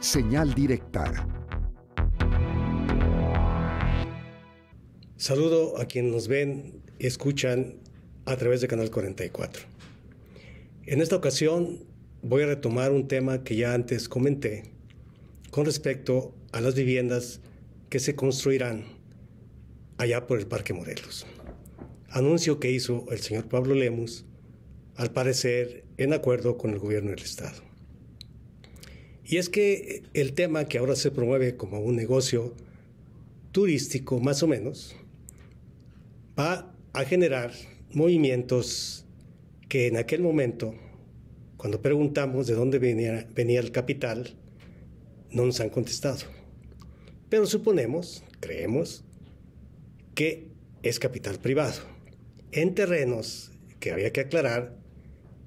Señal directa. Saludo a quienes nos ven y escuchan a través de Canal 44. En esta ocasión voy a retomar un tema que ya antes comenté con respecto a las viviendas que se construirán allá por el Parque Morelos. Anuncio que hizo el señor Pablo Lemus, al parecer en acuerdo con el gobierno del Estado. Y es que el tema que ahora se promueve como un negocio turístico, más o menos, va a generar movimientos que en aquel momento, cuando preguntamos de dónde venía, venía el capital, no nos han contestado. Pero suponemos, creemos, que es capital privado, en terrenos que había que aclarar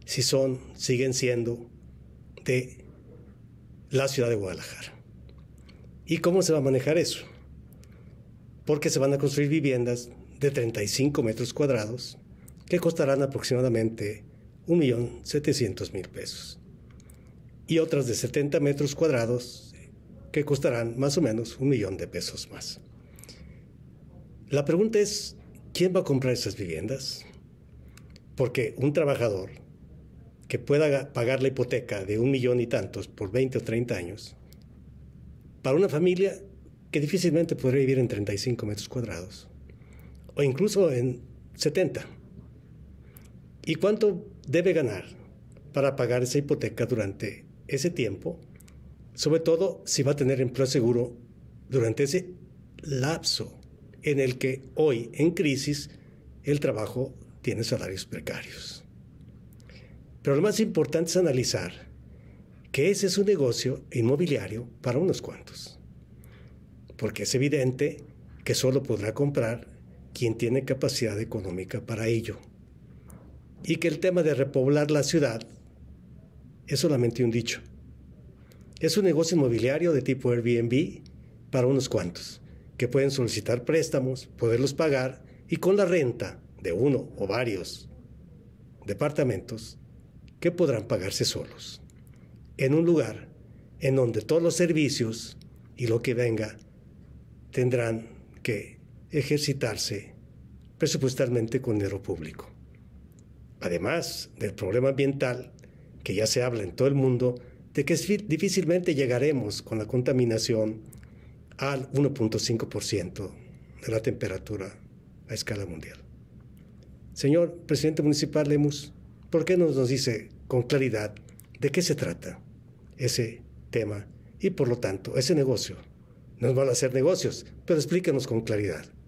si son, siguen siendo de la ciudad de Guadalajara. ¿Y cómo se va a manejar eso? Porque se van a construir viviendas de 35 metros cuadrados que costarán aproximadamente 1.700.000 pesos. Y otras de 70 metros cuadrados que costarán más o menos un millón de pesos más. La pregunta es, ¿quién va a comprar esas viviendas? Porque un trabajador que pueda pagar la hipoteca de un millón y tantos por 20 o 30 años, para una familia que difícilmente podría vivir en 35 metros cuadrados, o incluso en 70. ¿Y cuánto debe ganar para pagar esa hipoteca durante ese tiempo? Sobre todo si va a tener empleo seguro durante ese lapso en el que hoy, en crisis, el trabajo tiene salarios precarios. Pero lo más importante es analizar que ese es un negocio inmobiliario para unos cuantos. Porque es evidente que solo podrá comprar quien tiene capacidad económica para ello. Y que el tema de repoblar la ciudad es solamente un dicho. Es un negocio inmobiliario de tipo Airbnb para unos cuantos, que pueden solicitar préstamos, poderlos pagar y con la renta de uno o varios departamentos que podrán pagarse solos. En un lugar en donde todos los servicios y lo que venga tendrán que ejercitarse presupuestalmente con dinero público. Además del problema ambiental, que ya se habla en todo el mundo, de que difícilmente llegaremos con la contaminación al 1.5% de la temperatura a escala mundial. Señor presidente municipal Lemus, porque no nos dice con claridad de qué se trata ese tema y por lo tanto ese negocio. Nos van a hacer negocios, pero explíquenos con claridad.